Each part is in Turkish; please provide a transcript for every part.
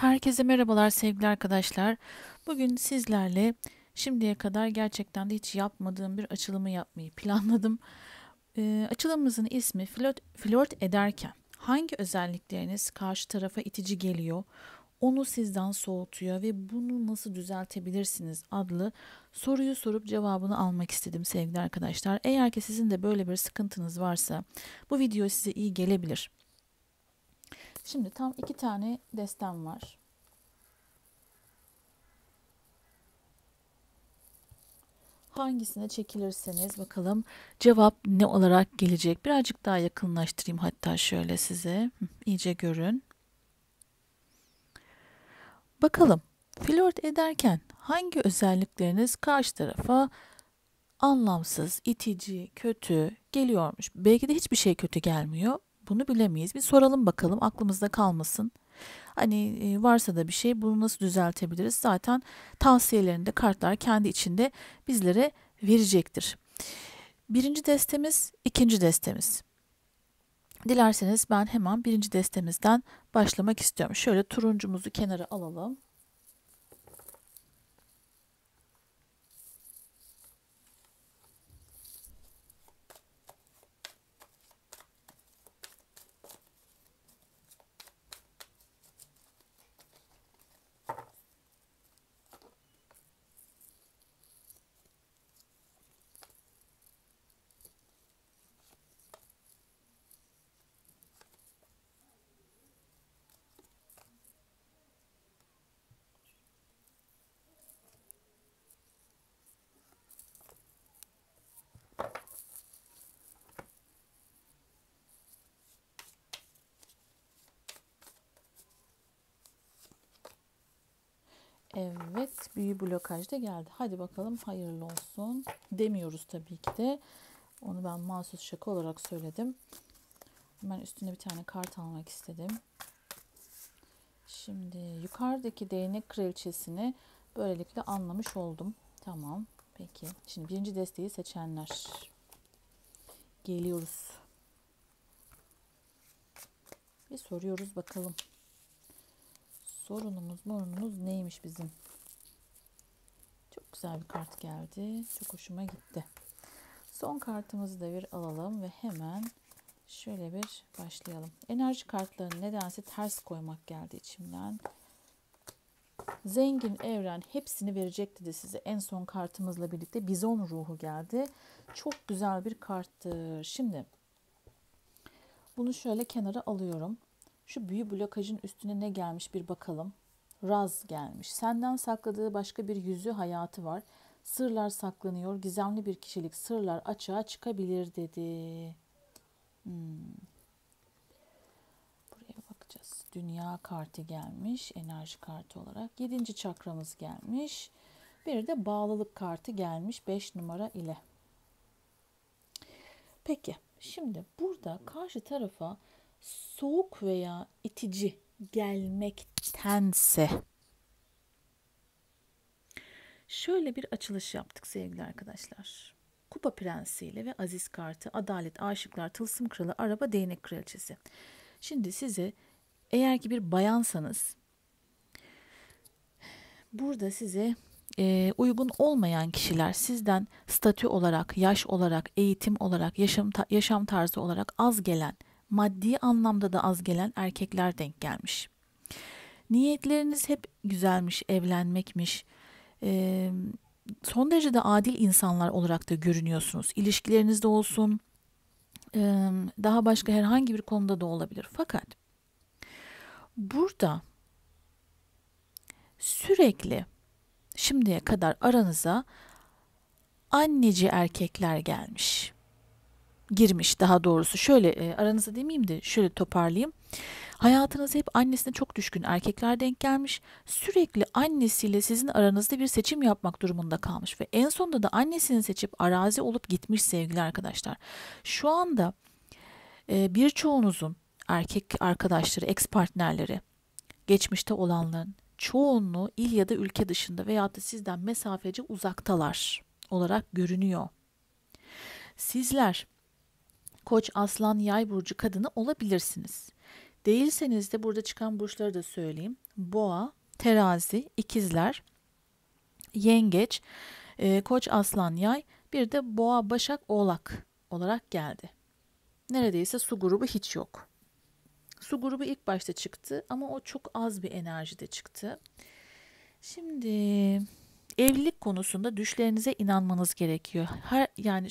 Herkese merhabalar sevgili arkadaşlar. Bugün sizlerle şimdiye kadar gerçekten de hiç yapmadığım bir açılımı yapmayı planladım. E, açılımımızın ismi flört, flört ederken hangi özellikleriniz karşı tarafa itici geliyor, onu sizden soğutuyor ve bunu nasıl düzeltebilirsiniz adlı soruyu sorup cevabını almak istedim sevgili arkadaşlar. Eğer ki sizin de böyle bir sıkıntınız varsa bu video size iyi gelebilir. Şimdi tam iki tane destem var. Hangisine çekilirseniz bakalım cevap ne olarak gelecek. Birazcık daha yakınlaştırayım hatta şöyle size. iyice görün. Bakalım flört ederken hangi özellikleriniz karşı tarafa anlamsız, itici, kötü geliyormuş. Belki de hiçbir şey kötü gelmiyor. Bunu bilemeyiz. Bir soralım bakalım aklımızda kalmasın. Hani e, varsa da bir şey bunu nasıl düzeltebiliriz? Zaten tavsiyelerinde kartlar kendi içinde bizlere verecektir. Birinci destemiz, ikinci destemiz. Dilerseniz ben hemen birinci destemizden başlamak istiyorum. Şöyle turuncumuzu kenara alalım. Evet büyü blokaj da geldi. Hadi bakalım hayırlı olsun. Demiyoruz tabii ki de. Onu ben mahsus şaka olarak söyledim. Hemen üstüne bir tane kart almak istedim. Şimdi yukarıdaki değnek kraliçesini böylelikle anlamış oldum. Tamam peki. Şimdi birinci desteği seçenler. Geliyoruz. Bir soruyoruz bakalım sorunumuz morunumuz neymiş bizim? Çok güzel bir kart geldi. Çok hoşuma gitti. Son kartımızı da bir alalım ve hemen şöyle bir başlayalım. Enerji kartlarını nedense ters koymak geldi içimden. Zengin evren hepsini verecek dedi size. En son kartımızla birlikte bizon ruhu geldi. Çok güzel bir karttır. Şimdi bunu şöyle kenara alıyorum. Şu büyü blokajın üstüne ne gelmiş bir bakalım. Raz gelmiş. Senden sakladığı başka bir yüzü hayatı var. Sırlar saklanıyor. Gizemli bir kişilik sırlar açığa çıkabilir dedi. Hmm. Buraya bakacağız. Dünya kartı gelmiş. Enerji kartı olarak. Yedinci çakramız gelmiş. Bir de bağlılık kartı gelmiş. Beş numara ile. Peki. Şimdi burada karşı tarafa soğuk veya itici gelmektense şöyle bir açılış yaptık sevgili arkadaşlar. Kupa Prensi ile ve Aziz Kartı, Adalet, Aşıklar, Tılsım Kralı, Araba, Değnek Kraliçesi. Şimdi size eğer ki bir bayansanız burada size e, uygun olmayan kişiler sizden statü olarak, yaş olarak, eğitim olarak, yaşam, ta, yaşam tarzı olarak az gelen maddi anlamda da az gelen erkekler denk gelmiş. Niyetleriniz hep güzelmiş, evlenmekmiş. Ee, son derece de adil insanlar olarak da görünüyorsunuz. İlişkilerinizde olsun, e, daha başka herhangi bir konuda da olabilir. Fakat burada sürekli şimdiye kadar aranıza anneci erkekler gelmiş girmiş daha doğrusu. Şöyle e, aranızda demeyeyim de şöyle toparlayayım. hayatınız hep annesine çok düşkün erkekler denk gelmiş. Sürekli annesiyle sizin aranızda bir seçim yapmak durumunda kalmış ve en sonunda da annesini seçip arazi olup gitmiş sevgili arkadaşlar. Şu anda e, birçoğunuzun erkek arkadaşları, ex partnerleri, geçmişte olanların çoğunluğu il ya da ülke dışında veya da sizden mesafece uzaktalar olarak görünüyor. Sizler Koç, Aslan, Yay burcu kadını olabilirsiniz. Değilseniz de burada çıkan burçları da söyleyeyim. Boğa, Terazi, İkizler, Yengeç, e, Koç, Aslan, Yay, bir de Boğa, Başak, Oğlak olarak geldi. Neredeyse su grubu hiç yok. Su grubu ilk başta çıktı ama o çok az bir enerjide çıktı. Şimdi evlilik konusunda düşlerinize inanmanız gerekiyor. Her yani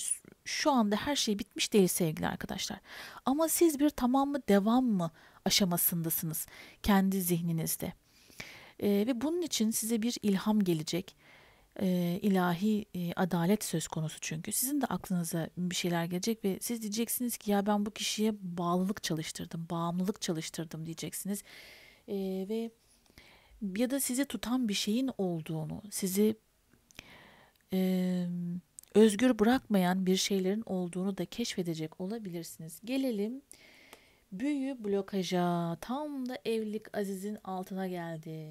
şu anda her şey bitmiş değil sevgili arkadaşlar. Ama siz bir tamam mı devam mı aşamasındasınız kendi zihninizde. E, ve bunun için size bir ilham gelecek. E, ilahi e, adalet söz konusu çünkü. Sizin de aklınıza bir şeyler gelecek ve siz diyeceksiniz ki ya ben bu kişiye bağlılık çalıştırdım, bağımlılık çalıştırdım diyeceksiniz. E, ve ya da sizi tutan bir şeyin olduğunu, sizi e, özgür bırakmayan bir şeylerin olduğunu da keşfedecek olabilirsiniz. Gelelim büyü blokaja. Tam da evlilik Aziz'in altına geldi.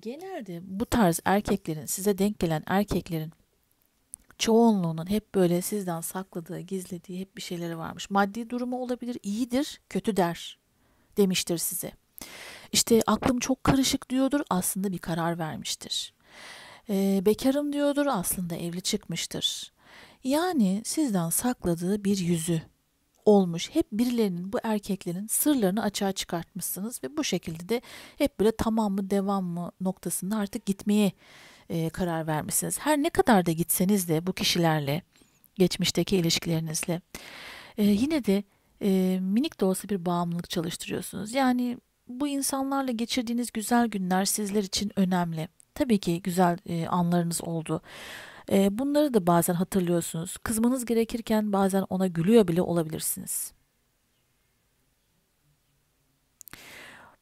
Genelde bu tarz erkeklerin, size denk gelen erkeklerin çoğunluğunun hep böyle sizden sakladığı, gizlediği hep bir şeyleri varmış. Maddi durumu olabilir, iyidir, kötü der demiştir size. İşte aklım çok karışık diyordur, aslında bir karar vermiştir e, bekarım diyordur aslında evli çıkmıştır. Yani sizden sakladığı bir yüzü olmuş. Hep birilerinin bu erkeklerin sırlarını açığa çıkartmışsınız ve bu şekilde de hep böyle tamam mı devam mı noktasında artık gitmeye e, karar vermişsiniz. Her ne kadar da gitseniz de bu kişilerle geçmişteki ilişkilerinizle e, yine de e, minik de olsa bir bağımlılık çalıştırıyorsunuz. Yani bu insanlarla geçirdiğiniz güzel günler sizler için önemli. Tabii ki güzel e, anlarınız oldu. E, bunları da bazen hatırlıyorsunuz. Kızmanız gerekirken bazen ona gülüyor bile olabilirsiniz.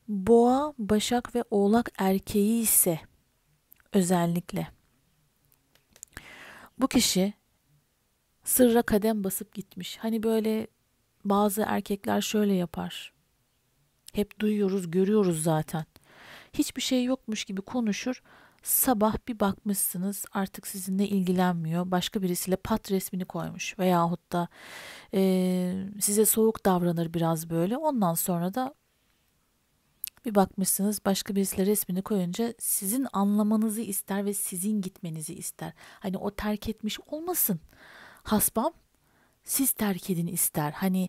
Boğa, Başak ve Oğlak erkeği ise özellikle bu kişi sırra kadem basıp gitmiş. Hani böyle bazı erkekler şöyle yapar. Hep duyuyoruz, görüyoruz zaten hiçbir şey yokmuş gibi konuşur. Sabah bir bakmışsınız artık sizinle ilgilenmiyor. Başka birisiyle pat resmini koymuş veyahut da e, size soğuk davranır biraz böyle. Ondan sonra da bir bakmışsınız başka birisiyle resmini koyunca sizin anlamanızı ister ve sizin gitmenizi ister. Hani o terk etmiş olmasın. Hasbam siz terk edin ister. Hani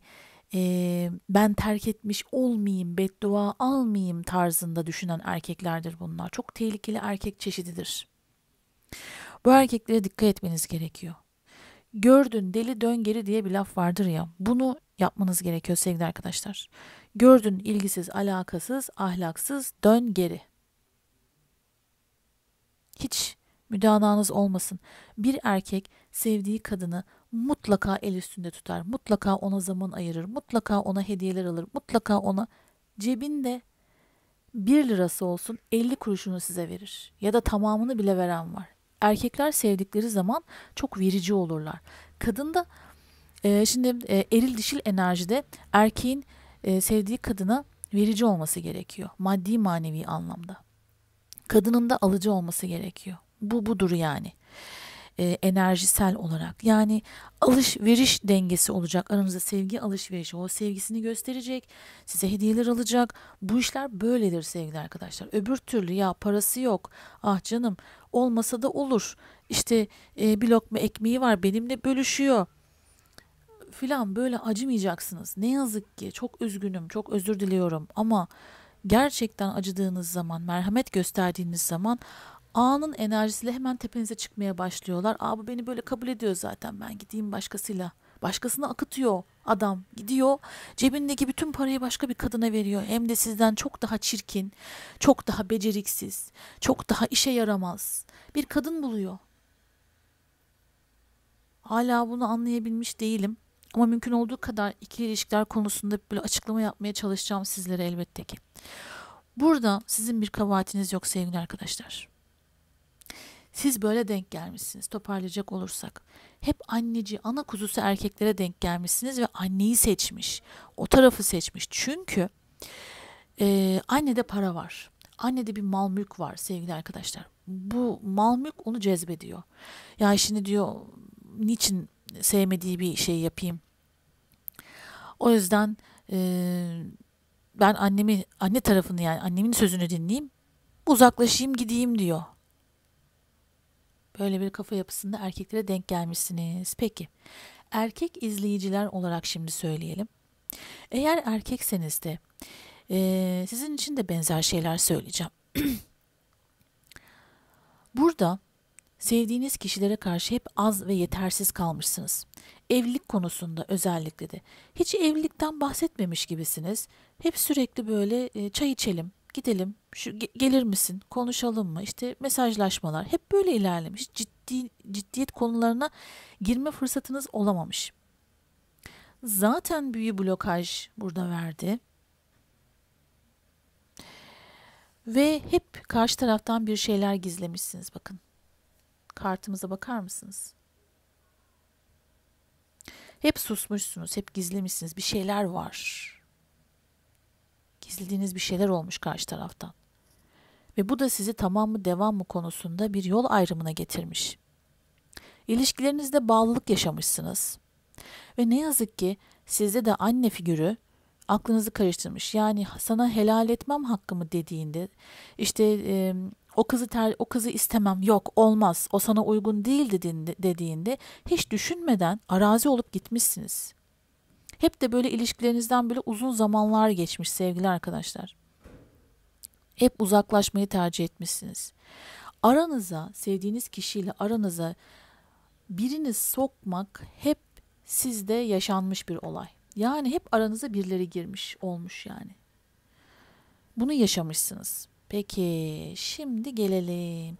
e, ben terk etmiş olmayayım, beddua almayayım tarzında düşünen erkeklerdir bunlar. Çok tehlikeli erkek çeşididir. Bu erkeklere dikkat etmeniz gerekiyor. Gördün deli dön geri diye bir laf vardır ya. Bunu yapmanız gerekiyor sevgili arkadaşlar. Gördün ilgisiz, alakasız, ahlaksız dön geri. Hiç müdananız olmasın. Bir erkek sevdiği kadını mutlaka el üstünde tutar. Mutlaka ona zaman ayırır. Mutlaka ona hediyeler alır. Mutlaka ona cebinde 1 lirası olsun 50 kuruşunu size verir. Ya da tamamını bile veren var. Erkekler sevdikleri zaman çok verici olurlar. Kadın da e, şimdi e, eril dişil enerjide erkeğin e, sevdiği kadına verici olması gerekiyor. Maddi manevi anlamda. Kadının da alıcı olması gerekiyor. Bu budur yani e, enerjisel olarak yani alışveriş dengesi olacak aranızda sevgi alışverişi o sevgisini gösterecek size hediyeler alacak bu işler böyledir sevgili arkadaşlar öbür türlü ya parası yok ah canım olmasa da olur işte e, bir lokma ekmeği var benimle bölüşüyor filan böyle acımayacaksınız ne yazık ki çok üzgünüm çok özür diliyorum ama gerçekten acıdığınız zaman, merhamet gösterdiğiniz zaman A'nın enerjisiyle hemen tepenize çıkmaya başlıyorlar. Aa bu beni böyle kabul ediyor zaten ben gideyim başkasıyla. Başkasını akıtıyor adam gidiyor cebindeki bütün parayı başka bir kadına veriyor. Hem de sizden çok daha çirkin, çok daha beceriksiz, çok daha işe yaramaz bir kadın buluyor. Hala bunu anlayabilmiş değilim. Ama mümkün olduğu kadar iki ilişkiler konusunda böyle açıklama yapmaya çalışacağım sizlere elbette ki. Burada sizin bir kabahatiniz yok sevgili arkadaşlar. Siz böyle denk gelmişsiniz toparlayacak olursak. Hep anneci, ana kuzusu erkeklere denk gelmişsiniz ve anneyi seçmiş. O tarafı seçmiş. Çünkü e, annede para var. Annede bir mal mülk var sevgili arkadaşlar. Bu mal mülk onu cezbediyor. Ya şimdi diyor niçin sevmediği bir şey yapayım. O yüzden e, ben annemi anne tarafını yani annemin sözünü dinleyeyim. Uzaklaşayım gideyim diyor öyle bir kafa yapısında erkeklere denk gelmişsiniz. Peki erkek izleyiciler olarak şimdi söyleyelim. Eğer erkekseniz de e, sizin için de benzer şeyler söyleyeceğim. Burada sevdiğiniz kişilere karşı hep az ve yetersiz kalmışsınız. Evlilik konusunda özellikle de hiç evlilikten bahsetmemiş gibisiniz. Hep sürekli böyle e, çay içelim, gidelim, şu gelir misin, konuşalım mı? İşte mesajlaşmalar hep böyle ilerlemiş. Ciddi ciddiyet konularına girme fırsatınız olamamış. Zaten büyü blokaj burada verdi. Ve hep karşı taraftan bir şeyler gizlemişsiniz bakın. Kartımıza bakar mısınız? Hep susmuşsunuz, hep gizlemişsiniz. Bir şeyler var gizlediğiniz bir şeyler olmuş karşı taraftan. Ve bu da sizi tamam mı devam mı konusunda bir yol ayrımına getirmiş. İlişkilerinizde bağlılık yaşamışsınız. Ve ne yazık ki sizde de anne figürü aklınızı karıştırmış. Yani sana helal etmem hakkımı dediğinde işte e, o kızı ter, o kızı istemem yok olmaz o sana uygun değil dediğinde, dediğinde hiç düşünmeden arazi olup gitmişsiniz. Hep de böyle ilişkilerinizden bile uzun zamanlar geçmiş sevgili arkadaşlar. Hep uzaklaşmayı tercih etmişsiniz. Aranıza, sevdiğiniz kişiyle aranıza birini sokmak hep sizde yaşanmış bir olay. Yani hep aranıza birileri girmiş olmuş yani. Bunu yaşamışsınız. Peki şimdi gelelim.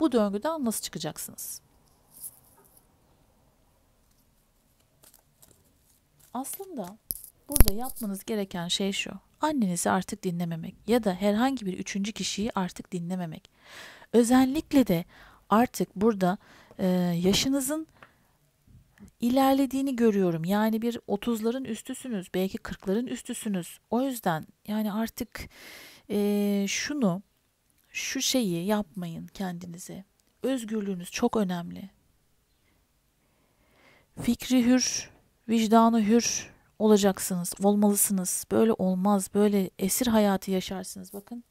Bu döngüden nasıl çıkacaksınız? Aslında burada yapmanız gereken şey şu. Annenizi artık dinlememek ya da herhangi bir üçüncü kişiyi artık dinlememek. Özellikle de artık burada e, yaşınızın ilerlediğini görüyorum. Yani bir 30'ların üstüsünüz, belki 40'ların üstüsünüz. O yüzden yani artık e, şunu, şu şeyi yapmayın kendinize. Özgürlüğünüz çok önemli. Fikri hür vicdanı hür olacaksınız, olmalısınız. Böyle olmaz, böyle esir hayatı yaşarsınız. Bakın.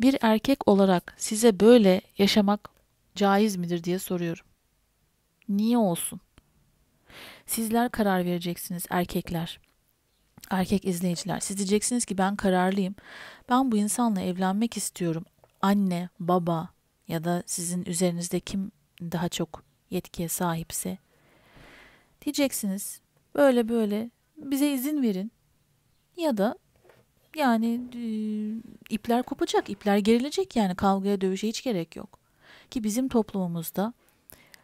Bir erkek olarak size böyle yaşamak caiz midir diye soruyorum. Niye olsun? Sizler karar vereceksiniz erkekler. Erkek izleyiciler. Siz diyeceksiniz ki ben kararlıyım. Ben bu insanla evlenmek istiyorum. Anne, baba, ya da sizin üzerinizde kim daha çok yetkiye sahipse diyeceksiniz böyle böyle bize izin verin ya da yani e, ipler kopacak, ipler gerilecek yani kavgaya dövüşe hiç gerek yok. Ki bizim toplumumuzda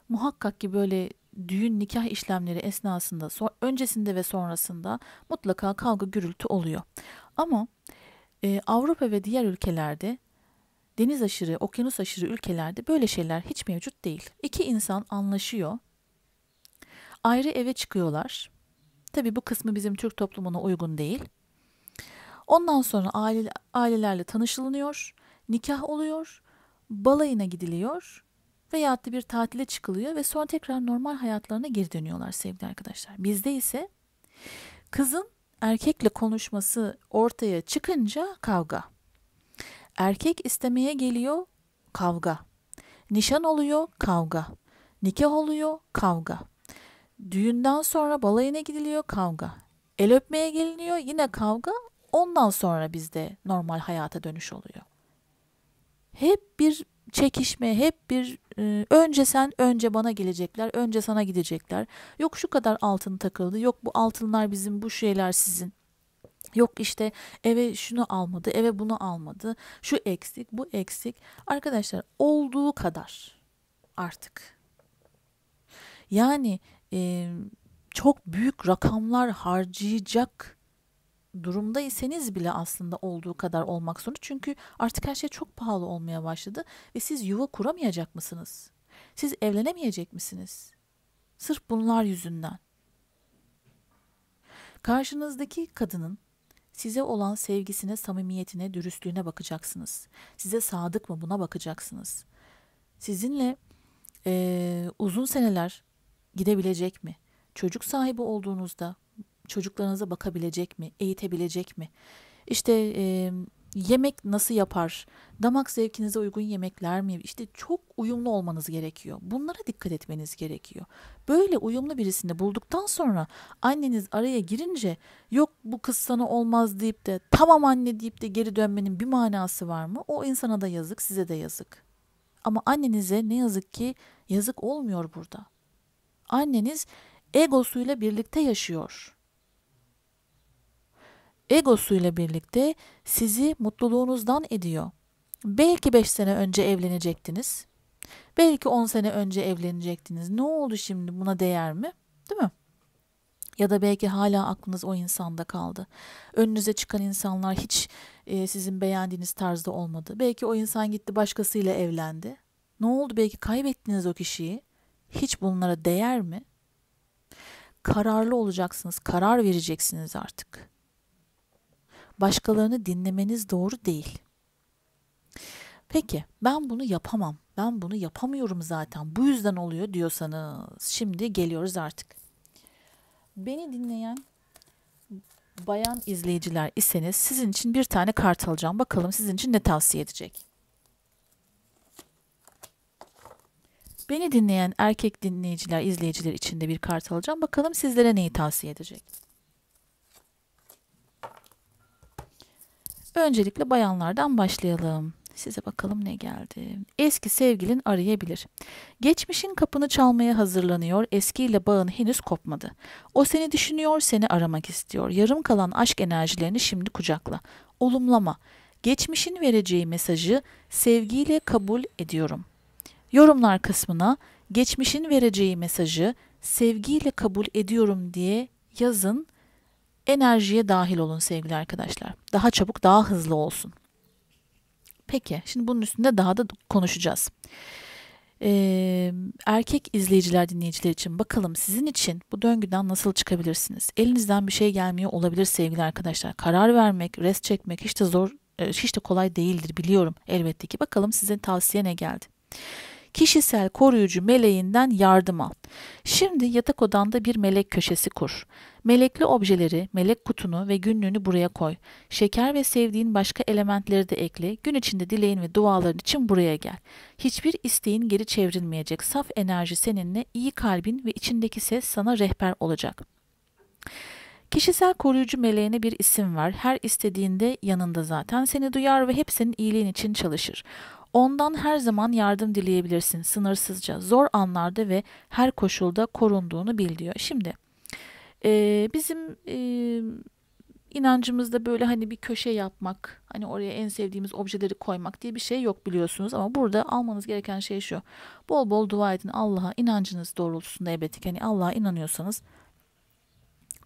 muhakkak ki böyle düğün nikah işlemleri esnasında öncesinde ve sonrasında mutlaka kavga gürültü oluyor. Ama e, Avrupa ve diğer ülkelerde deniz aşırı, okyanus aşırı ülkelerde böyle şeyler hiç mevcut değil. İki insan anlaşıyor. Ayrı eve çıkıyorlar. Tabi bu kısmı bizim Türk toplumuna uygun değil. Ondan sonra aile, ailelerle tanışılınıyor, nikah oluyor, balayına gidiliyor veyahut da bir tatile çıkılıyor ve sonra tekrar normal hayatlarına geri dönüyorlar sevgili arkadaşlar. Bizde ise kızın erkekle konuşması ortaya çıkınca kavga. Erkek istemeye geliyor kavga. Nişan oluyor kavga. Nikah oluyor kavga. Düğünden sonra balayına gidiliyor kavga. El öpmeye geliniyor yine kavga. Ondan sonra bizde normal hayata dönüş oluyor. Hep bir çekişme, hep bir e, önce sen önce bana gelecekler, önce sana gidecekler. Yok şu kadar altın takıldı, yok bu altınlar bizim, bu şeyler sizin. Yok işte eve şunu almadı, eve bunu almadı. Şu eksik, bu eksik. Arkadaşlar olduğu kadar artık. Yani e, çok büyük rakamlar harcayacak durumda iseniz bile aslında olduğu kadar olmak zorunda. Çünkü artık her şey çok pahalı olmaya başladı ve siz yuva kuramayacak mısınız? Siz evlenemeyecek misiniz? Sırf bunlar yüzünden. Karşınızdaki kadının Size olan sevgisine, samimiyetine, dürüstlüğüne bakacaksınız. Size sadık mı buna bakacaksınız. Sizinle e, uzun seneler gidebilecek mi? Çocuk sahibi olduğunuzda çocuklarınıza bakabilecek mi? Eğitebilecek mi? İşte e, yemek nasıl yapar? Damak zevkinize uygun yemekler mi? İşte çok uyumlu olmanız gerekiyor. Bunlara dikkat etmeniz gerekiyor. Böyle uyumlu birisini bulduktan sonra anneniz araya girince yok bu kız sana olmaz deyip de tamam anne deyip de geri dönmenin bir manası var mı? O insana da yazık, size de yazık. Ama annenize ne yazık ki yazık olmuyor burada. Anneniz egosuyla birlikte yaşıyor egosuyla birlikte sizi mutluluğunuzdan ediyor. Belki 5 sene önce evlenecektiniz. Belki 10 sene önce evlenecektiniz. Ne oldu şimdi buna değer mi? Değil mi? Ya da belki hala aklınız o insanda kaldı. Önünüze çıkan insanlar hiç e, sizin beğendiğiniz tarzda olmadı. Belki o insan gitti başkasıyla evlendi. Ne oldu? Belki kaybettiniz o kişiyi. Hiç bunlara değer mi? Kararlı olacaksınız, karar vereceksiniz artık başkalarını dinlemeniz doğru değil. Peki ben bunu yapamam. Ben bunu yapamıyorum zaten. Bu yüzden oluyor diyorsanız şimdi geliyoruz artık. Beni dinleyen bayan izleyiciler iseniz sizin için bir tane kart alacağım. Bakalım sizin için ne tavsiye edecek. Beni dinleyen erkek dinleyiciler, izleyiciler için de bir kart alacağım. Bakalım sizlere neyi tavsiye edecek. Öncelikle bayanlardan başlayalım. Size bakalım ne geldi. Eski sevgilin arayabilir. Geçmişin kapını çalmaya hazırlanıyor. Eskiyle bağın henüz kopmadı. O seni düşünüyor, seni aramak istiyor. Yarım kalan aşk enerjilerini şimdi kucakla. Olumlama. Geçmişin vereceği mesajı sevgiyle kabul ediyorum. Yorumlar kısmına geçmişin vereceği mesajı sevgiyle kabul ediyorum diye yazın enerjiye dahil olun sevgili arkadaşlar. Daha çabuk, daha hızlı olsun. Peki, şimdi bunun üstünde daha da konuşacağız. Ee, erkek izleyiciler, dinleyiciler için bakalım sizin için bu döngüden nasıl çıkabilirsiniz? Elinizden bir şey gelmiyor olabilir sevgili arkadaşlar. Karar vermek, rest çekmek hiç de zor, e, hiç de kolay değildir biliyorum elbette ki. Bakalım sizin tavsiye ne geldi? kişisel koruyucu meleğinden yardım al. Şimdi yatak odanda bir melek köşesi kur. Melekli objeleri, melek kutunu ve günlüğünü buraya koy. Şeker ve sevdiğin başka elementleri de ekle. Gün içinde dileğin ve duaların için buraya gel. Hiçbir isteğin geri çevrilmeyecek. Saf enerji seninle, iyi kalbin ve içindeki ses sana rehber olacak. Kişisel koruyucu meleğine bir isim var. Her istediğinde yanında zaten seni duyar ve hep senin iyiliğin için çalışır. Ondan her zaman yardım dileyebilirsin sınırsızca. Zor anlarda ve her koşulda korunduğunu bil diyor. Şimdi e, bizim e, inancımızda böyle hani bir köşe yapmak, hani oraya en sevdiğimiz objeleri koymak diye bir şey yok biliyorsunuz ama burada almanız gereken şey şu. Bol bol dua edin Allah'a inancınız doğrultusunda elbette ki hani Allah'a inanıyorsanız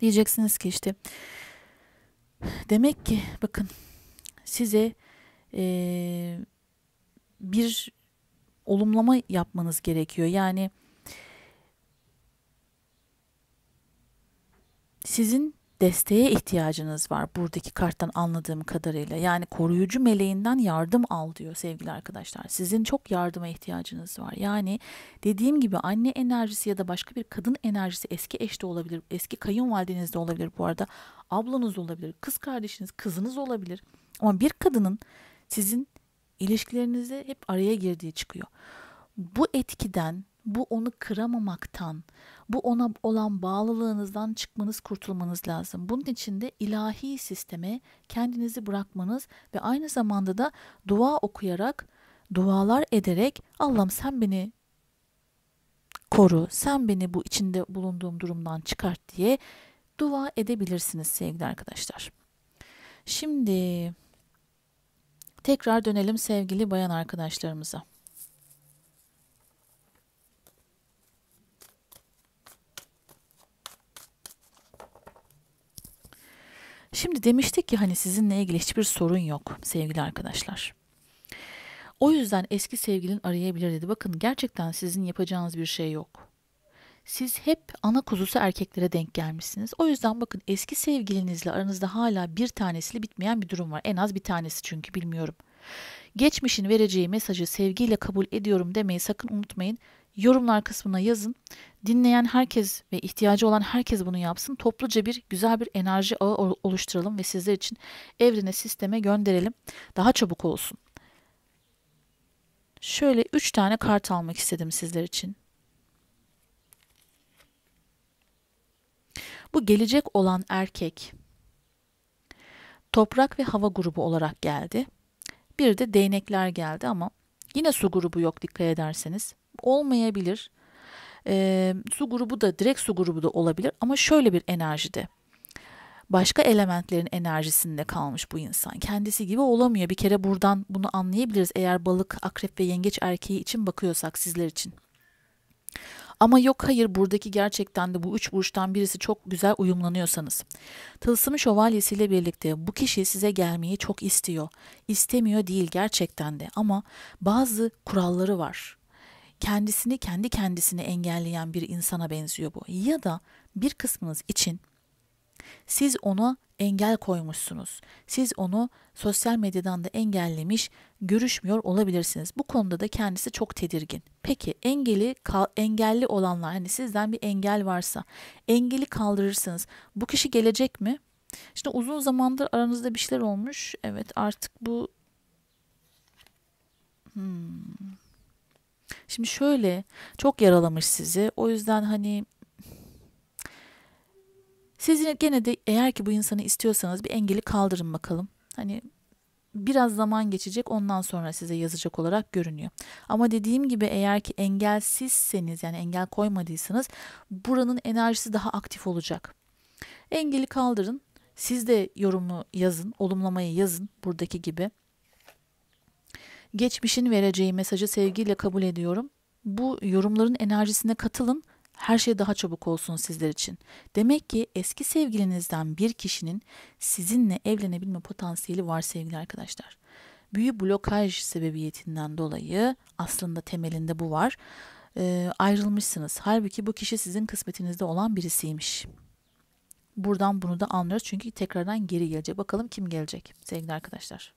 diyeceksiniz ki işte demek ki bakın size e, bir olumlama yapmanız gerekiyor. Yani sizin desteğe ihtiyacınız var buradaki karttan anladığım kadarıyla. Yani koruyucu meleğinden yardım al diyor sevgili arkadaşlar. Sizin çok yardıma ihtiyacınız var. Yani dediğim gibi anne enerjisi ya da başka bir kadın enerjisi eski eş de olabilir. Eski kayınvalideniz de olabilir bu arada. Ablanız olabilir, kız kardeşiniz, kızınız olabilir. Ama bir kadının sizin ilişkilerinizde hep araya girdiği çıkıyor. Bu etkiden, bu onu kıramamaktan, bu ona olan bağlılığınızdan çıkmanız, kurtulmanız lazım. Bunun için de ilahi sisteme kendinizi bırakmanız ve aynı zamanda da dua okuyarak, dualar ederek Allah'ım sen beni koru, sen beni bu içinde bulunduğum durumdan çıkart diye dua edebilirsiniz sevgili arkadaşlar. Şimdi Tekrar dönelim sevgili bayan arkadaşlarımıza. Şimdi demiştik ki hani sizinle ilgili hiçbir sorun yok sevgili arkadaşlar. O yüzden eski sevgilin arayabilir dedi. Bakın gerçekten sizin yapacağınız bir şey yok siz hep ana kuzusu erkeklere denk gelmişsiniz. O yüzden bakın eski sevgilinizle aranızda hala bir tanesiyle bitmeyen bir durum var. En az bir tanesi çünkü bilmiyorum. Geçmişin vereceği mesajı sevgiyle kabul ediyorum demeyi sakın unutmayın. Yorumlar kısmına yazın. Dinleyen herkes ve ihtiyacı olan herkes bunu yapsın. Topluca bir güzel bir enerji ağı oluşturalım ve sizler için evrene, sisteme gönderelim. Daha çabuk olsun. Şöyle 3 tane kart almak istedim sizler için. Bu gelecek olan erkek toprak ve hava grubu olarak geldi. Bir de değnekler geldi ama yine su grubu yok dikkat ederseniz. Olmayabilir. E, su grubu da direkt su grubu da olabilir ama şöyle bir enerjide. Başka elementlerin enerjisinde kalmış bu insan. Kendisi gibi olamıyor. Bir kere buradan bunu anlayabiliriz eğer balık, akrep ve yengeç erkeği için bakıyorsak sizler için. Ama yok hayır buradaki gerçekten de bu üç burçtan birisi çok güzel uyumlanıyorsanız. Tılsımı şövalyesiyle birlikte bu kişi size gelmeyi çok istiyor. İstemiyor değil gerçekten de ama bazı kuralları var. Kendisini kendi kendisini engelleyen bir insana benziyor bu. Ya da bir kısmınız için siz onu engel koymuşsunuz. Siz onu sosyal medyadan da engellemiş, görüşmüyor olabilirsiniz. Bu konuda da kendisi çok tedirgin. Peki engeli engelli olanlar hani sizden bir engel varsa engeli kaldırırsınız. Bu kişi gelecek mi? Şimdi uzun zamandır aranızda bir şeyler olmuş. Evet artık bu hmm. Şimdi şöyle çok yaralamış sizi. O yüzden hani sizin gene de eğer ki bu insanı istiyorsanız bir engeli kaldırın bakalım. Hani biraz zaman geçecek ondan sonra size yazacak olarak görünüyor. Ama dediğim gibi eğer ki engelsizseniz yani engel koymadıysanız buranın enerjisi daha aktif olacak. Engeli kaldırın. Siz de yorumu yazın, olumlamayı yazın buradaki gibi. Geçmişin vereceği mesajı sevgiyle kabul ediyorum. Bu yorumların enerjisine katılın her şey daha çabuk olsun sizler için. Demek ki eski sevgilinizden bir kişinin sizinle evlenebilme potansiyeli var sevgili arkadaşlar. Büyü blokaj sebebiyetinden dolayı aslında temelinde bu var. E, ayrılmışsınız. Halbuki bu kişi sizin kısmetinizde olan birisiymiş. Buradan bunu da anlıyoruz çünkü tekrardan geri gelecek. Bakalım kim gelecek sevgili arkadaşlar.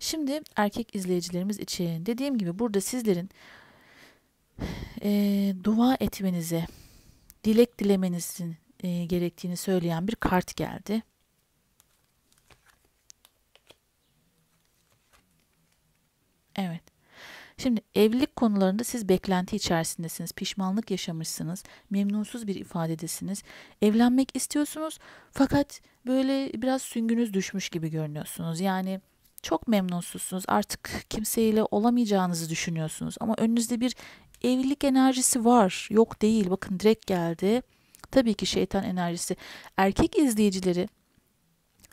Şimdi erkek izleyicilerimiz için dediğim gibi burada sizlerin e, dua etmenizi, dilek dilemenizin e, gerektiğini söyleyen bir kart geldi. Evet. Şimdi evlilik konularında siz beklenti içerisindesiniz, pişmanlık yaşamışsınız, memnunsuz bir ifadedesiniz. Evlenmek istiyorsunuz fakat böyle biraz süngünüz düşmüş gibi görünüyorsunuz. Yani çok memnunsuzsunuz. Artık kimseyle olamayacağınızı düşünüyorsunuz ama önünüzde bir evlilik enerjisi var. Yok değil. Bakın direkt geldi. Tabii ki şeytan enerjisi. Erkek izleyicileri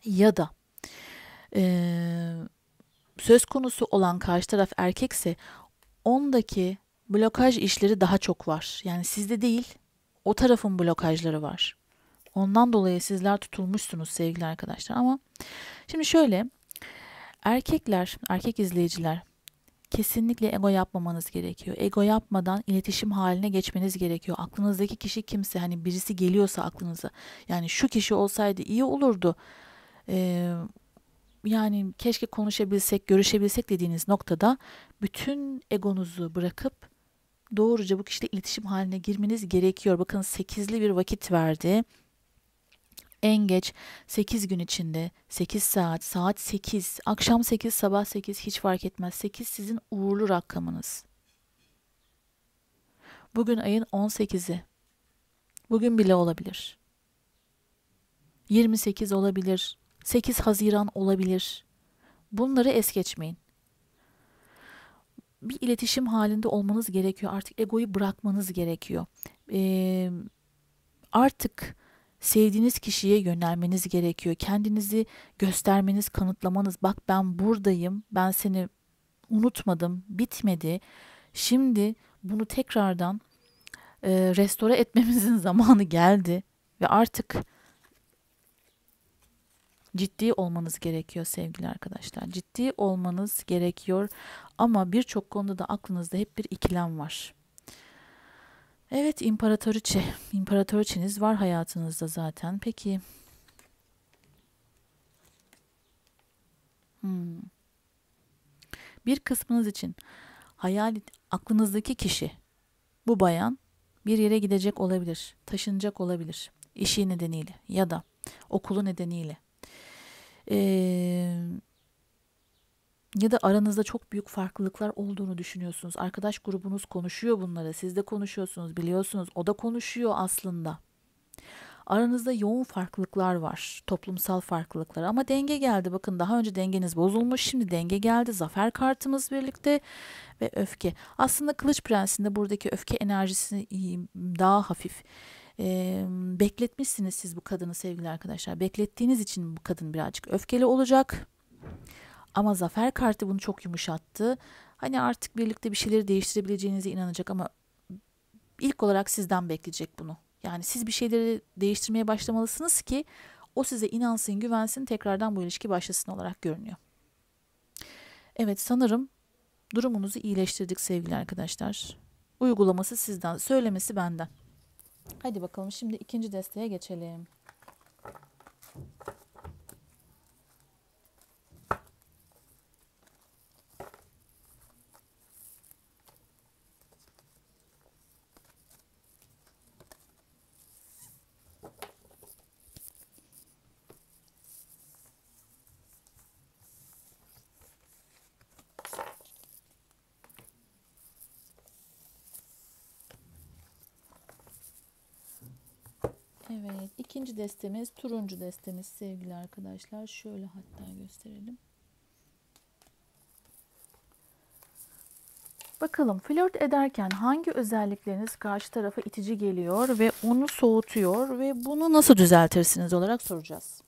ya da e, söz konusu olan karşı taraf erkekse ondaki blokaj işleri daha çok var. Yani sizde değil, o tarafın blokajları var. Ondan dolayı sizler tutulmuşsunuz sevgili arkadaşlar ama şimdi şöyle erkekler, erkek izleyiciler kesinlikle ego yapmamanız gerekiyor. Ego yapmadan iletişim haline geçmeniz gerekiyor. Aklınızdaki kişi kimse hani birisi geliyorsa aklınıza yani şu kişi olsaydı iyi olurdu. Ee, yani keşke konuşabilsek, görüşebilsek dediğiniz noktada bütün egonuzu bırakıp doğruca bu kişiyle iletişim haline girmeniz gerekiyor. Bakın sekizli bir vakit verdi en geç 8 gün içinde 8 saat, saat 8, akşam 8, sabah 8 hiç fark etmez. 8 sizin uğurlu rakamınız. Bugün ayın 18'i. Bugün bile olabilir. 28 olabilir. 8 Haziran olabilir. Bunları es geçmeyin. Bir iletişim halinde olmanız gerekiyor. Artık egoyu bırakmanız gerekiyor. Ee, artık sevdiğiniz kişiye yönelmeniz gerekiyor. Kendinizi göstermeniz, kanıtlamanız. Bak ben buradayım. Ben seni unutmadım. Bitmedi. Şimdi bunu tekrardan e, restore etmemizin zamanı geldi ve artık ciddi olmanız gerekiyor sevgili arkadaşlar. Ciddi olmanız gerekiyor ama birçok konuda da aklınızda hep bir ikilem var. Evet imparatoriçe. İmparatoriçeniz var hayatınızda zaten. Peki. Hmm. Bir kısmınız için hayal aklınızdaki kişi bu bayan bir yere gidecek olabilir. Taşınacak olabilir. İşi nedeniyle ya da okulu nedeniyle. Eee ya da aranızda çok büyük farklılıklar olduğunu düşünüyorsunuz. Arkadaş grubunuz konuşuyor bunları. Siz de konuşuyorsunuz, biliyorsunuz. O da konuşuyor aslında. Aranızda yoğun farklılıklar var. Toplumsal farklılıklar ama denge geldi. Bakın daha önce dengeniz bozulmuş. Şimdi denge geldi. Zafer kartımız birlikte ve öfke. Aslında Kılıç Prensi'nde buradaki öfke enerjisi daha hafif ee, bekletmişsiniz siz bu kadını sevgili arkadaşlar. Beklettiğiniz için bu kadın birazcık öfkeli olacak. Ama zafer kartı bunu çok yumuşattı. Hani artık birlikte bir şeyleri değiştirebileceğinize inanacak ama ilk olarak sizden bekleyecek bunu. Yani siz bir şeyleri değiştirmeye başlamalısınız ki o size inansın, güvensin, tekrardan bu ilişki başlasın olarak görünüyor. Evet sanırım durumunuzu iyileştirdik sevgili arkadaşlar. Uygulaması sizden, söylemesi benden. Hadi bakalım şimdi ikinci desteğe geçelim. Evet ikinci destemiz turuncu destemiz sevgili arkadaşlar. Şöyle hatta gösterelim. Bakalım flört ederken hangi özellikleriniz karşı tarafa itici geliyor ve onu soğutuyor ve bunu nasıl düzeltirsiniz olarak soracağız.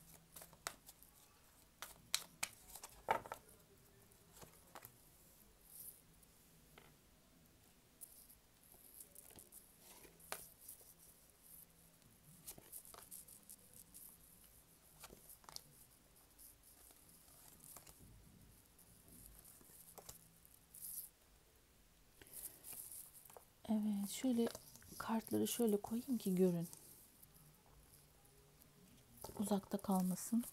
şöyle kartları şöyle koyayım ki görün. Uzakta kalmasın.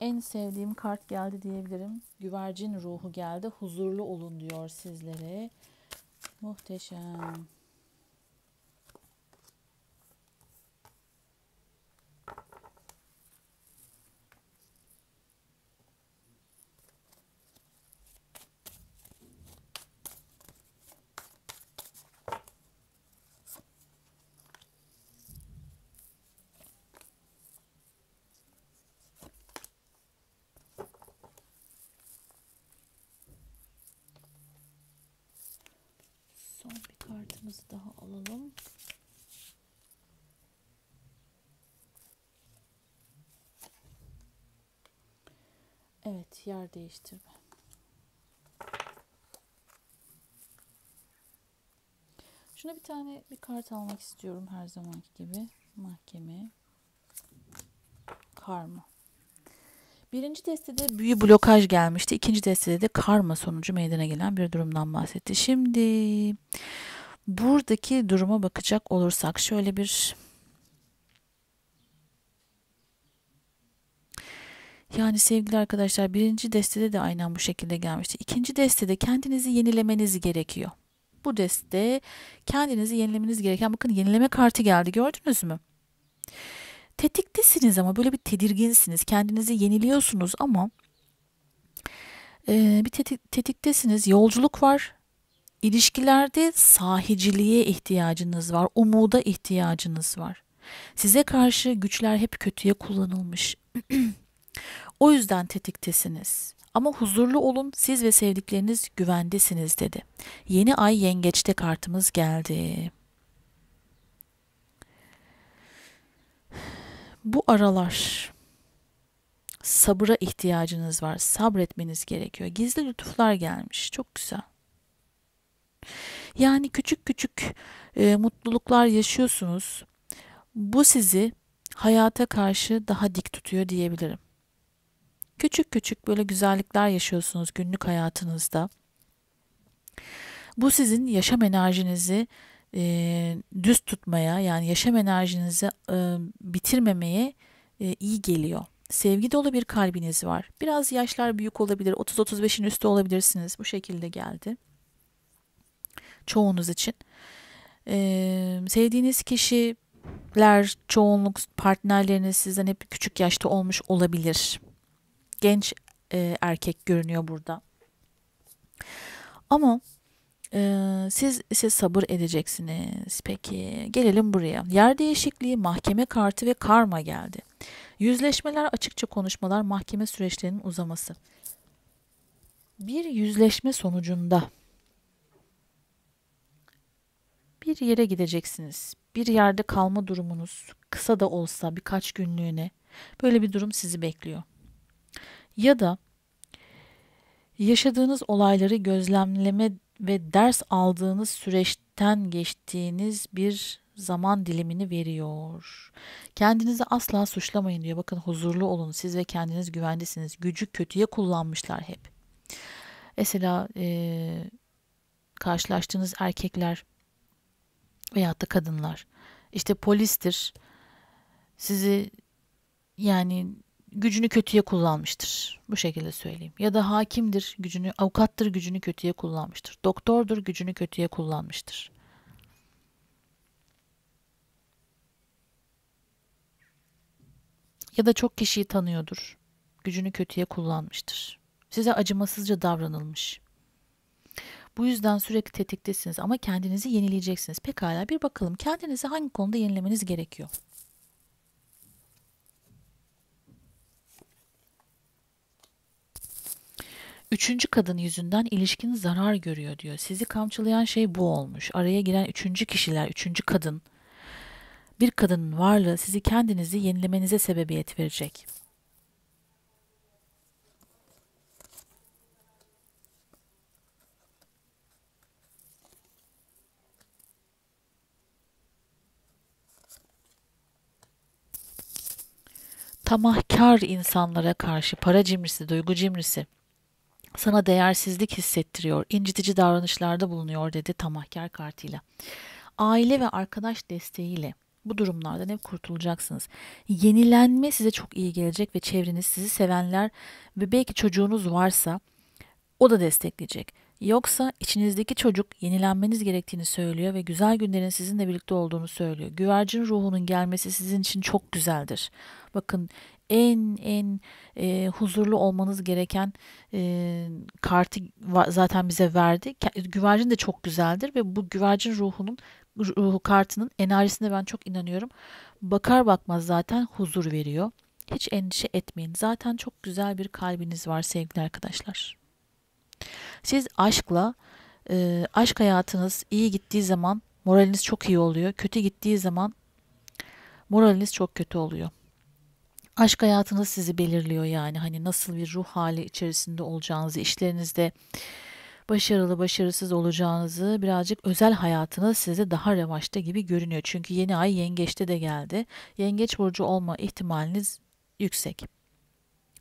En sevdiğim kart geldi diyebilirim. Güvercin ruhu geldi. Huzurlu olun diyor sizlere. Muhteşem. kartımızı daha alalım. Evet yer değiştirme. Şuna bir tane bir kart almak istiyorum her zamanki gibi. Mahkeme. Karma. Birinci destede büyü blokaj gelmişti. İkinci destede de karma sonucu meydana gelen bir durumdan bahsetti. Şimdi buradaki duruma bakacak olursak şöyle bir Yani sevgili arkadaşlar birinci destede de aynen bu şekilde gelmişti. İkinci destede kendinizi yenilemeniz gerekiyor. Bu deste kendinizi yenilemeniz gereken bakın yenileme kartı geldi gördünüz mü? Tetiktesiniz ama böyle bir tedirginsiniz. Kendinizi yeniliyorsunuz ama e, bir tetik, tetiktesiniz. Yolculuk var İlişkilerde sahiciliğe ihtiyacınız var, umuda ihtiyacınız var. Size karşı güçler hep kötüye kullanılmış. o yüzden tetiktesiniz. Ama huzurlu olun, siz ve sevdikleriniz güvendesiniz dedi. Yeni ay yengeçte kartımız geldi. Bu aralar sabıra ihtiyacınız var. Sabretmeniz gerekiyor. Gizli lütuflar gelmiş. Çok güzel. Yani küçük küçük e, mutluluklar yaşıyorsunuz. Bu sizi hayata karşı daha dik tutuyor diyebilirim. Küçük küçük böyle güzellikler yaşıyorsunuz günlük hayatınızda. Bu sizin yaşam enerjinizi e, düz tutmaya yani yaşam enerjinizi e, bitirmemeye e, iyi geliyor. Sevgi dolu bir kalbiniz var. Biraz yaşlar büyük olabilir, 30-35'in üstü olabilirsiniz. Bu şekilde geldi çoğunuz için. Ee, sevdiğiniz kişiler çoğunluk partnerleriniz sizden hep küçük yaşta olmuş olabilir. Genç e, erkek görünüyor burada. Ama e, siz ise sabır edeceksiniz. Peki gelelim buraya. Yer değişikliği, mahkeme kartı ve karma geldi. Yüzleşmeler, açıkça konuşmalar, mahkeme süreçlerinin uzaması. Bir yüzleşme sonucunda bir yere gideceksiniz. Bir yerde kalma durumunuz kısa da olsa birkaç günlüğüne böyle bir durum sizi bekliyor. Ya da yaşadığınız olayları gözlemleme ve ders aldığınız süreçten geçtiğiniz bir zaman dilimini veriyor. Kendinizi asla suçlamayın diyor. Bakın huzurlu olun. Siz ve kendiniz güvendesiniz. Gücü kötüye kullanmışlar hep. Mesela e, karşılaştığınız erkekler veyahut da kadınlar. İşte polistir. Sizi yani gücünü kötüye kullanmıştır. Bu şekilde söyleyeyim. Ya da hakimdir, gücünü, avukattır, gücünü kötüye kullanmıştır. Doktordur, gücünü kötüye kullanmıştır. Ya da çok kişiyi tanıyordur. Gücünü kötüye kullanmıştır. Size acımasızca davranılmış. Bu yüzden sürekli tetiktesiniz ama kendinizi yenileyeceksiniz. Pekala bir bakalım kendinizi hangi konuda yenilemeniz gerekiyor? Üçüncü kadın yüzünden ilişkiniz zarar görüyor diyor. Sizi kamçılayan şey bu olmuş. Araya giren üçüncü kişiler, üçüncü kadın. Bir kadının varlığı sizi kendinizi yenilemenize sebebiyet verecek. tamahkar insanlara karşı para cimrisi, duygu cimrisi sana değersizlik hissettiriyor, incitici davranışlarda bulunuyor dedi tamahkar kartıyla. Aile ve arkadaş desteğiyle bu durumlardan hep kurtulacaksınız. Yenilenme size çok iyi gelecek ve çevreniz sizi sevenler ve belki çocuğunuz varsa o da destekleyecek. Yoksa içinizdeki çocuk yenilenmeniz gerektiğini söylüyor ve güzel günlerin sizinle birlikte olduğunu söylüyor. Güvercin ruhunun gelmesi sizin için çok güzeldir. Bakın en en e, huzurlu olmanız gereken e, kartı zaten bize verdi. Güvercin de çok güzeldir ve bu güvercin ruhunun ruhu kartının enerjisine ben çok inanıyorum. Bakar bakmaz zaten huzur veriyor. Hiç endişe etmeyin. Zaten çok güzel bir kalbiniz var sevgili arkadaşlar. Siz aşkla e, aşk hayatınız iyi gittiği zaman moraliniz çok iyi oluyor. Kötü gittiği zaman moraliniz çok kötü oluyor. Aşk hayatınız sizi belirliyor yani hani nasıl bir ruh hali içerisinde olacağınızı, işlerinizde başarılı başarısız olacağınızı birazcık özel hayatınız size daha revaçta gibi görünüyor. Çünkü yeni ay yengeçte de geldi. Yengeç burcu olma ihtimaliniz yüksek.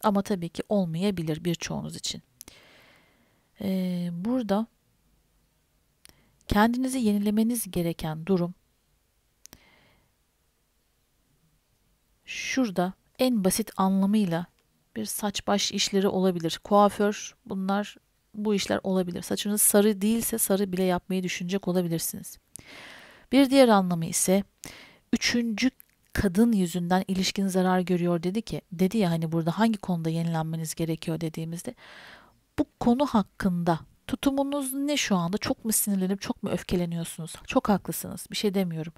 Ama tabii ki olmayabilir birçoğunuz için. Ee, burada kendinizi yenilemeniz gereken durum şurada en basit anlamıyla bir saç baş işleri olabilir. Kuaför bunlar bu işler olabilir. Saçınız sarı değilse sarı bile yapmayı düşünecek olabilirsiniz. Bir diğer anlamı ise üçüncü kadın yüzünden ilişkin zarar görüyor dedi ki dedi ya hani burada hangi konuda yenilenmeniz gerekiyor dediğimizde bu konu hakkında tutumunuz ne şu anda? Çok mu sinirlenip çok mu öfkeleniyorsunuz? Çok haklısınız. Bir şey demiyorum.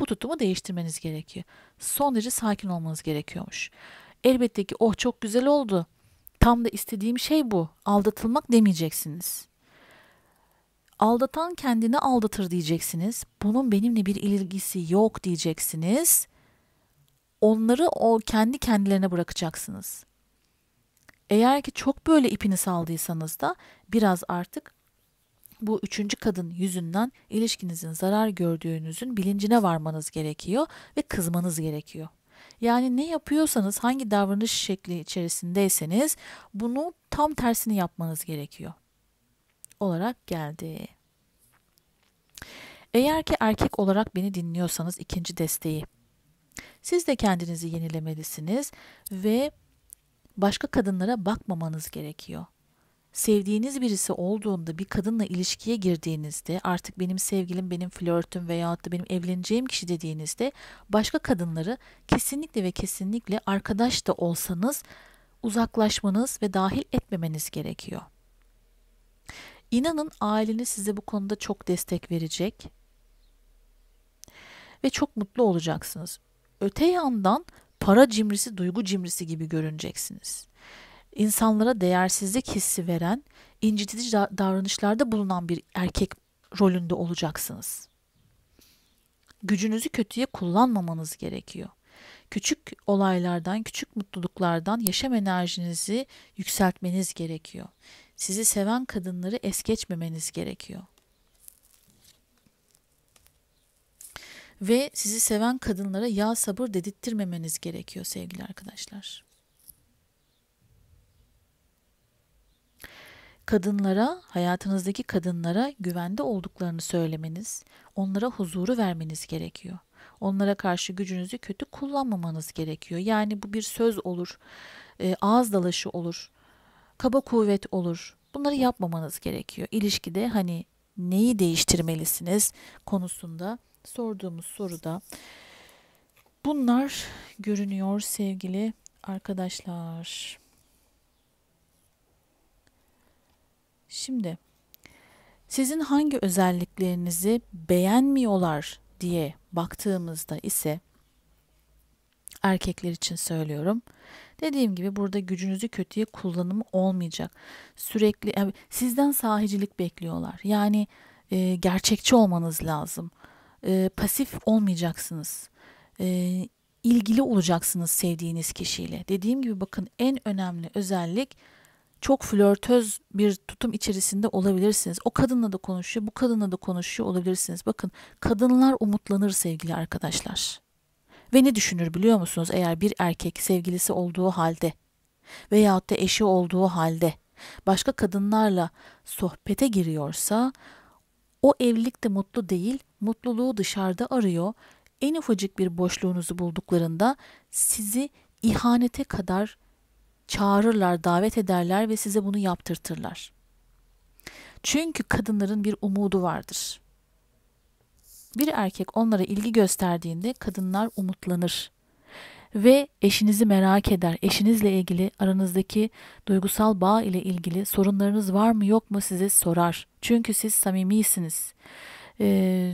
Bu tutumu değiştirmeniz gerekiyor. Son derece sakin olmanız gerekiyormuş. Elbette ki oh çok güzel oldu. Tam da istediğim şey bu. Aldatılmak demeyeceksiniz. Aldatan kendini aldatır diyeceksiniz. Bunun benimle bir ilgisi yok diyeceksiniz. Onları o kendi kendilerine bırakacaksınız. Eğer ki çok böyle ipini saldıysanız da biraz artık bu üçüncü kadın yüzünden ilişkinizin zarar gördüğünüzün bilincine varmanız gerekiyor ve kızmanız gerekiyor. Yani ne yapıyorsanız, hangi davranış şekli içerisindeyseniz bunu tam tersini yapmanız gerekiyor olarak geldi. Eğer ki erkek olarak beni dinliyorsanız ikinci desteği. Siz de kendinizi yenilemelisiniz ve başka kadınlara bakmamanız gerekiyor. Sevdiğiniz birisi olduğunda bir kadınla ilişkiye girdiğinizde artık benim sevgilim, benim flörtüm veyahut da benim evleneceğim kişi dediğinizde başka kadınları kesinlikle ve kesinlikle arkadaş da olsanız uzaklaşmanız ve dahil etmemeniz gerekiyor. İnanın aileniz size bu konuda çok destek verecek ve çok mutlu olacaksınız. Öte yandan para cimrisi, duygu cimrisi gibi görüneceksiniz. İnsanlara değersizlik hissi veren, incitici davranışlarda bulunan bir erkek rolünde olacaksınız. Gücünüzü kötüye kullanmamanız gerekiyor. Küçük olaylardan, küçük mutluluklardan yaşam enerjinizi yükseltmeniz gerekiyor. Sizi seven kadınları es geçmemeniz gerekiyor. ve sizi seven kadınlara yağ sabır dedirtmemeniz gerekiyor sevgili arkadaşlar. Kadınlara, hayatınızdaki kadınlara güvende olduklarını söylemeniz, onlara huzuru vermeniz gerekiyor. Onlara karşı gücünüzü kötü kullanmamanız gerekiyor. Yani bu bir söz olur, e, ağız dalaşı olur, kaba kuvvet olur. Bunları yapmamanız gerekiyor. İlişkide hani neyi değiştirmelisiniz konusunda sorduğumuz soruda bunlar görünüyor sevgili arkadaşlar. Şimdi sizin hangi özelliklerinizi beğenmiyorlar diye baktığımızda ise erkekler için söylüyorum. Dediğim gibi burada gücünüzü kötüye kullanımı olmayacak. Sürekli yani sizden sahicilik bekliyorlar. Yani e, gerçekçi olmanız lazım e, pasif olmayacaksınız. E, ilgili olacaksınız sevdiğiniz kişiyle. Dediğim gibi bakın en önemli özellik çok flörtöz bir tutum içerisinde olabilirsiniz. O kadınla da konuşuyor, bu kadınla da konuşuyor olabilirsiniz. Bakın kadınlar umutlanır sevgili arkadaşlar. Ve ne düşünür biliyor musunuz? Eğer bir erkek sevgilisi olduğu halde veyahut da eşi olduğu halde başka kadınlarla sohbete giriyorsa o evlilik de mutlu değil, mutluluğu dışarıda arıyor, en ufacık bir boşluğunuzu bulduklarında sizi ihanete kadar çağırırlar, davet ederler ve size bunu yaptırtırlar. Çünkü kadınların bir umudu vardır. Bir erkek onlara ilgi gösterdiğinde kadınlar umutlanır ve eşinizi merak eder. Eşinizle ilgili aranızdaki duygusal bağ ile ilgili sorunlarınız var mı yok mu size sorar. Çünkü siz samimisiniz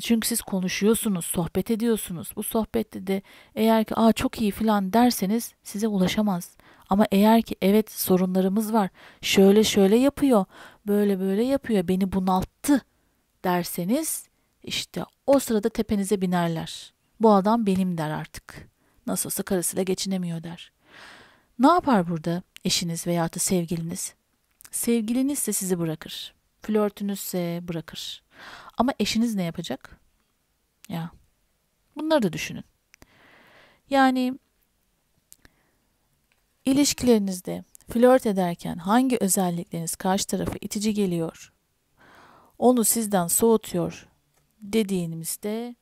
çünkü siz konuşuyorsunuz, sohbet ediyorsunuz. Bu sohbette de eğer ki Aa, çok iyi falan derseniz size ulaşamaz. Ama eğer ki evet sorunlarımız var, şöyle şöyle yapıyor, böyle böyle yapıyor, beni bunalttı derseniz işte o sırada tepenize binerler. Bu adam benim der artık. Nasıl olsa karısıyla geçinemiyor der. Ne yapar burada eşiniz veya da sevgiliniz? Sevgilinizse sizi bırakır. Flörtünüzse bırakır. Ama eşiniz ne yapacak? Ya. Bunları da düşünün. Yani ilişkilerinizde flört ederken hangi özellikleriniz karşı tarafı itici geliyor? Onu sizden soğutuyor dediğinizde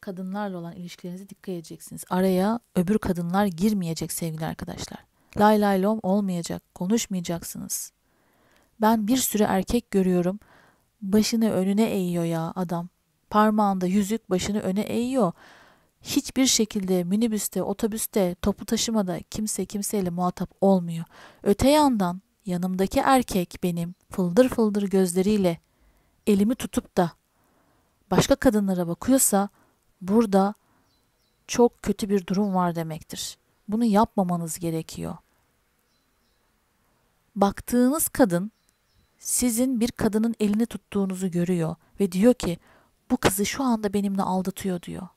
kadınlarla olan ilişkilerinize dikkat edeceksiniz. Araya öbür kadınlar girmeyecek sevgili arkadaşlar. Lay lay lom olmayacak, konuşmayacaksınız. Ben bir sürü erkek görüyorum. Başını önüne eğiyor ya adam. Parmağında yüzük başını öne eğiyor. Hiçbir şekilde minibüste, otobüste, toplu taşımada kimse kimseyle muhatap olmuyor. Öte yandan yanımdaki erkek benim fıldır fıldır gözleriyle elimi tutup da başka kadınlara bakıyorsa burada çok kötü bir durum var demektir. Bunu yapmamanız gerekiyor. Baktığınız kadın sizin bir kadının elini tuttuğunuzu görüyor ve diyor ki bu kızı şu anda benimle aldatıyor diyor.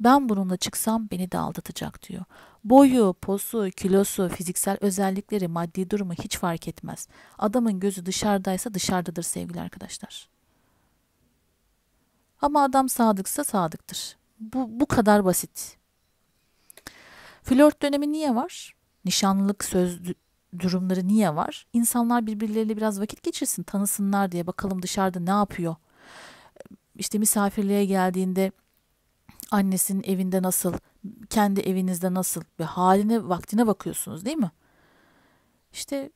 Ben bununla çıksam beni de aldatacak diyor. Boyu, posu, kilosu, fiziksel özellikleri, maddi durumu hiç fark etmez. Adamın gözü dışarıdaysa dışarıdadır sevgili arkadaşlar. Ama adam sadıksa sadıktır. Bu, bu kadar basit. Flört dönemi niye var? Nişanlılık söz, durumları niye var? İnsanlar birbirleriyle biraz vakit geçirsin, tanısınlar diye bakalım dışarıda ne yapıyor. İşte misafirliğe geldiğinde annesinin evinde nasıl, kendi evinizde nasıl bir haline vaktine bakıyorsunuz değil mi? İşte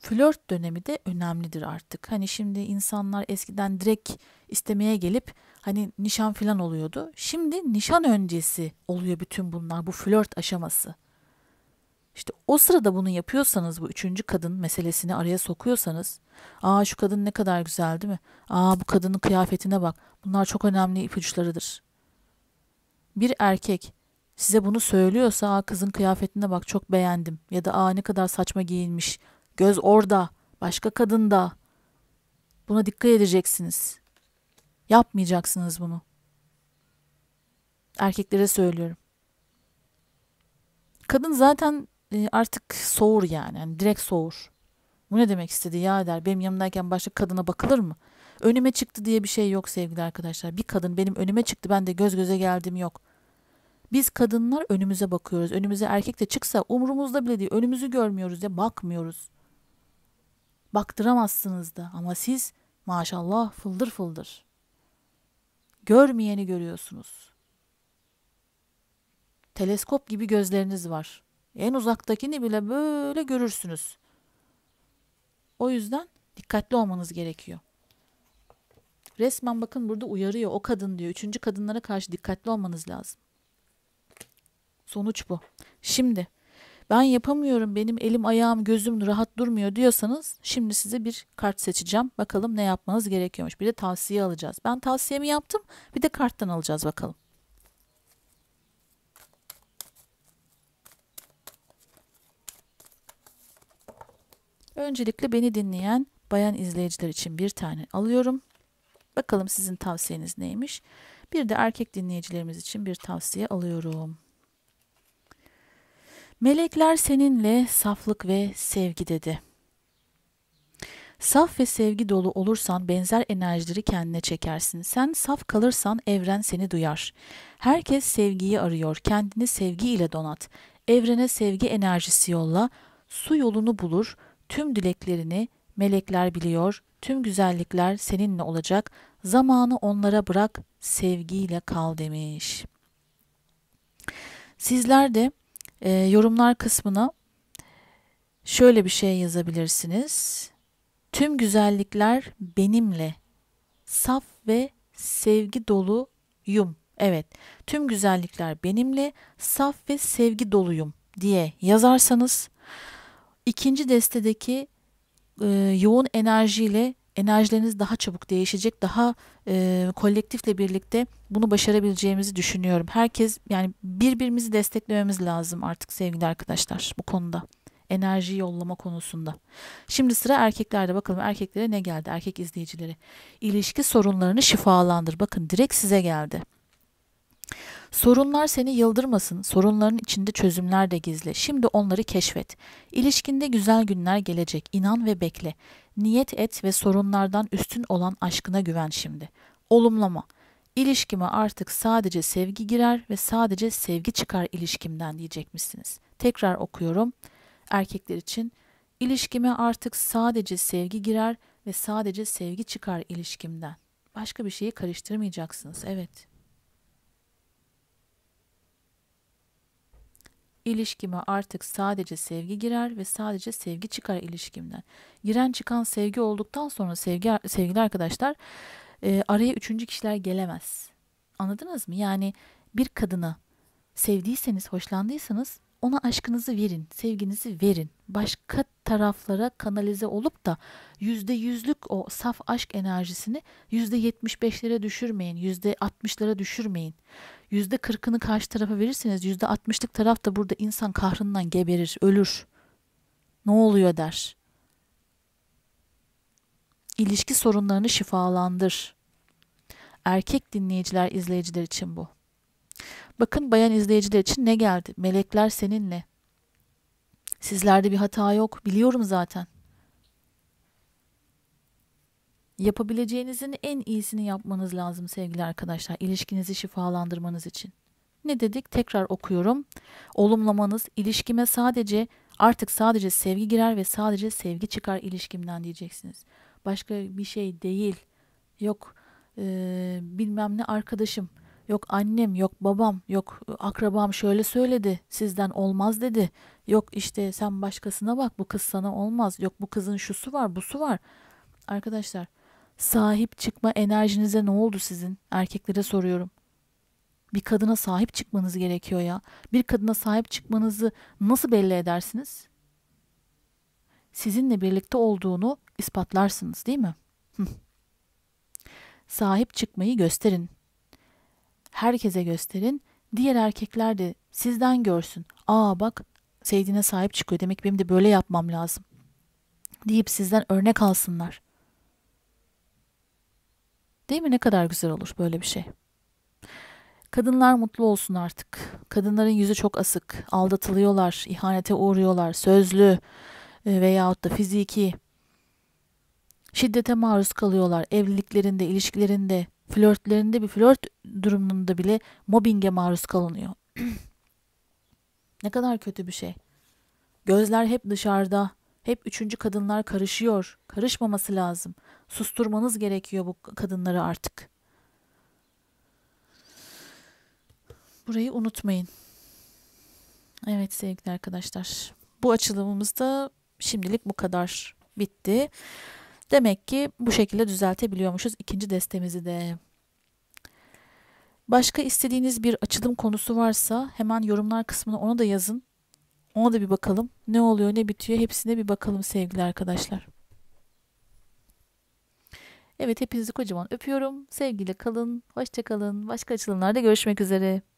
flört dönemi de önemlidir artık. Hani şimdi insanlar eskiden direkt istemeye gelip hani nişan falan oluyordu. Şimdi nişan öncesi oluyor bütün bunlar bu flört aşaması. İşte o sırada bunu yapıyorsanız bu üçüncü kadın meselesini araya sokuyorsanız aa şu kadın ne kadar güzel değil mi? Aa bu kadının kıyafetine bak. Bunlar çok önemli ipuçlarıdır. Bir erkek size bunu söylüyorsa aa kızın kıyafetine bak çok beğendim ya da aa ne kadar saçma giyinmiş. Göz orada, başka kadında, Buna dikkat edeceksiniz. Yapmayacaksınız bunu. Erkeklere söylüyorum. Kadın zaten artık soğur yani. yani. Direkt soğur. Bu ne demek istedi ya der. Benim yanımdayken başka kadına bakılır mı? Önüme çıktı diye bir şey yok sevgili arkadaşlar. Bir kadın benim önüme çıktı ben de göz göze geldim yok. Biz kadınlar önümüze bakıyoruz. Önümüze erkek de çıksa umurumuzda bile değil. Önümüzü görmüyoruz ya bakmıyoruz. Baktıramazsınız da ama siz maşallah fıldır fıldır. Görmeyeni görüyorsunuz. Teleskop gibi gözleriniz var. En uzaktakini bile böyle görürsünüz. O yüzden dikkatli olmanız gerekiyor. Resmen bakın burada uyarıyor. O kadın diyor. Üçüncü kadınlara karşı dikkatli olmanız lazım. Sonuç bu. Şimdi ben yapamıyorum benim elim ayağım gözüm rahat durmuyor diyorsanız şimdi size bir kart seçeceğim. Bakalım ne yapmanız gerekiyormuş. Bir de tavsiye alacağız. Ben tavsiyemi yaptım bir de karttan alacağız bakalım. Öncelikle beni dinleyen bayan izleyiciler için bir tane alıyorum. Bakalım sizin tavsiyeniz neymiş? Bir de erkek dinleyicilerimiz için bir tavsiye alıyorum. Melekler seninle saflık ve sevgi dedi. Saf ve sevgi dolu olursan benzer enerjileri kendine çekersin. Sen saf kalırsan evren seni duyar. Herkes sevgiyi arıyor. Kendini sevgi ile donat. Evrene sevgi enerjisi yolla. Su yolunu bulur. Tüm dileklerini melekler biliyor, tüm güzellikler seninle olacak, zamanı onlara bırak, sevgiyle kal demiş. Sizler de e, yorumlar kısmına şöyle bir şey yazabilirsiniz. Tüm güzellikler benimle, saf ve sevgi doluyum. Evet, tüm güzellikler benimle, saf ve sevgi doluyum diye yazarsanız İkinci destedeki e, yoğun enerjiyle enerjileriniz daha çabuk değişecek. Daha e, kolektifle birlikte bunu başarabileceğimizi düşünüyorum. Herkes yani birbirimizi desteklememiz lazım artık sevgili arkadaşlar bu konuda. Enerji yollama konusunda. Şimdi sıra erkeklerde bakalım erkeklere ne geldi erkek izleyicileri. İlişki sorunlarını şifalandır. Bakın direkt size geldi. Sorunlar seni yıldırmasın, sorunların içinde çözümler de gizli. Şimdi onları keşfet. İlişkinde güzel günler gelecek, inan ve bekle. Niyet et ve sorunlardan üstün olan aşkına güven şimdi. Olumlama. İlişkime artık sadece sevgi girer ve sadece sevgi çıkar ilişkimden diyecekmişsiniz. Tekrar okuyorum. Erkekler için İlişkime artık sadece sevgi girer ve sadece sevgi çıkar ilişkimden. Başka bir şeyi karıştırmayacaksınız. Evet. İlişkime artık sadece sevgi girer ve sadece sevgi çıkar ilişkimden. Giren çıkan sevgi olduktan sonra sevgi, sevgili arkadaşlar e, araya üçüncü kişiler gelemez. Anladınız mı? Yani bir kadını sevdiyseniz, hoşlandıysanız ona aşkınızı verin, sevginizi verin. Başka taraflara kanalize olup da yüzde yüzlük o saf aşk enerjisini yüzde yetmiş beşlere düşürmeyin, yüzde altmışlara düşürmeyin yüzde kırkını karşı tarafa verirseniz yüzde altmışlık taraf da burada insan kahrından geberir, ölür. Ne oluyor der. İlişki sorunlarını şifalandır. Erkek dinleyiciler, izleyiciler için bu. Bakın bayan izleyiciler için ne geldi? Melekler seninle. Sizlerde bir hata yok. Biliyorum zaten. Yapabileceğinizin en iyisini yapmanız lazım sevgili arkadaşlar ilişkinizi şifalandırmanız için. Ne dedik? Tekrar okuyorum. Olumlamanız ilişkime sadece artık sadece sevgi girer ve sadece sevgi çıkar ilişkimden diyeceksiniz. Başka bir şey değil. Yok e, bilmem ne arkadaşım, yok annem, yok babam, yok e, akrabam şöyle söyledi, sizden olmaz dedi. Yok işte sen başkasına bak, bu kız sana olmaz. Yok bu kızın şusu var, busu var. Arkadaşlar Sahip çıkma enerjinize ne oldu sizin? Erkeklere soruyorum. Bir kadına sahip çıkmanız gerekiyor ya. Bir kadına sahip çıkmanızı nasıl belli edersiniz? Sizinle birlikte olduğunu ispatlarsınız, değil mi? sahip çıkmayı gösterin. Herkese gösterin. Diğer erkekler de sizden görsün. Aa bak sevdiğine sahip çıkıyor. Demek benim de böyle yapmam lazım. Deyip sizden örnek alsınlar. Değil mi? Ne kadar güzel olur böyle bir şey. Kadınlar mutlu olsun artık. Kadınların yüzü çok asık. Aldatılıyorlar, ihanete uğruyorlar. Sözlü e, veyahut da fiziki. Şiddete maruz kalıyorlar. Evliliklerinde, ilişkilerinde, flörtlerinde bir flört durumunda bile mobbinge maruz kalınıyor. ne kadar kötü bir şey. Gözler hep dışarıda. Hep üçüncü kadınlar karışıyor. Karışmaması lazım. Susturmanız gerekiyor bu kadınları artık. Burayı unutmayın. Evet sevgili arkadaşlar. Bu açılımımız da şimdilik bu kadar bitti. Demek ki bu şekilde düzeltebiliyormuşuz ikinci destemizi de. Başka istediğiniz bir açılım konusu varsa hemen yorumlar kısmına onu da yazın. Ona da bir bakalım. Ne oluyor, ne bitiyor hepsine bir bakalım sevgili arkadaşlar. Evet hepinizi kocaman öpüyorum. Sevgiyle kalın, hoşça kalın. Başka açılımlarda görüşmek üzere.